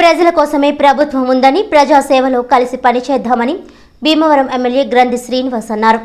ప్రజల కోసమే ప్రభుత్వం ఉందని ప్రజాసేవలో కలిసి పనిచేద్దామని భీమవరం ఎమ్మెల్యే గ్రంథి శ్రీనివాస్ అన్నారు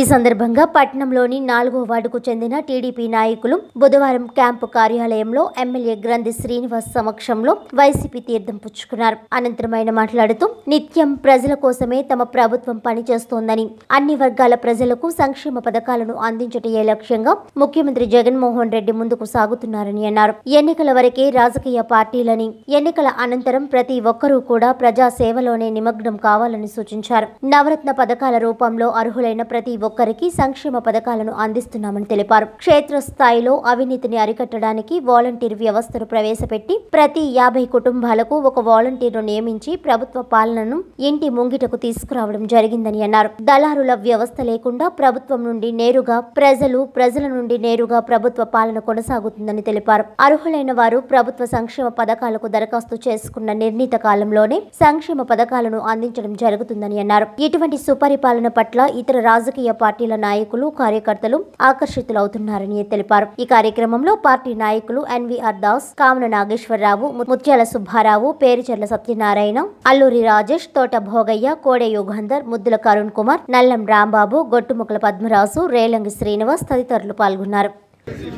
ఈ సందర్భంగా పట్టణంలోని నాలుగో వార్డుకు చెందిన టీడీపీ నాయకులు బుధవారం క్యాంపు కార్యాలయంలో ఎమ్మెల్యే గ్రంథి శ్రీనివాస్ సమక్షంలో వైసీపీ తీర్థం పుచ్చుకున్నారు అనంతరం ఆయన మాట్లాడుతూ నిత్యం ప్రజల కోసమే తమ ప్రభుత్వం పనిచేస్తోందని అన్ని వర్గాల ప్రజలకు సంక్షేమ పథకాలను అందించటయే లక్ష్యంగా ముఖ్యమంత్రి జగన్మోహన్ రెడ్డి ముందుకు సాగుతున్నారని అన్నారు ఎన్నికల వరకే రాజకీయ పార్టీలని ఎన్నికల అనంతరం ప్రతి ఒక్కరూ కూడా ప్రజా సేవలోనే నిమగ్నం కావాలని సూచించారు నవరత్న పథకాల రూపంలో అర్హులైన ప్రతి ఒక్కరికి సంక్షేమ పథకాలను అందిస్తున్నామని తెలిపారు క్షేత్రస్థాయిలో అవినీతిని అరికట్టడానికి వాలంటీర్ వ్యవస్థను ప్రవేశపెట్టి ప్రతి యాభై కుటుంబాలకు ఒక వాలంటీర్ను నియమించి ప్రభుత్వ పాలనను ఇంటి ముంగిటకు తీసుకురావడం జరిగిందని అన్నారు దళారుల వ్యవస్థ లేకుండా ప్రభుత్వం నుండి నేరుగా ప్రజలు ప్రజల నుండి నేరుగా ప్రభుత్వ పాలన కొనసాగుతుందని తెలిపారు అర్హులైన వారు ప్రభుత్వ సంక్షేమ పథకాలకు దరఖాస్తు చేసుకున్న నిర్ణీత కాలంలోనే సంక్షేమ పథకాలను అందించడం జరుగుతుందని అన్నారు ఇటువంటి సుపరిపాలన పట్ల ఇతర రాజకీయ రాజకీయ పార్టీల నాయకులు కార్యకర్తలు ఆకర్షితులవుతున్నారని తెలిపారు ఈ కార్యక్రమంలో పార్టీ నాయకులు ఎన్వీఆర్ దాస్ కామన నాగేశ్వరరావు ముత్యాల సుబ్బారావు పేరుచర్ల సత్యనారాయణ అల్లూరి రాజేష్ తోట భోగయ్య కోడే యుగంధర్ ముద్దుల కరుణ్ కుమార్ నల్లం రాంబాబు గొట్టుముక్కల పద్మరాజు రేలంగి శ్రీనివాస్ తదితరులు పాల్గొన్నారు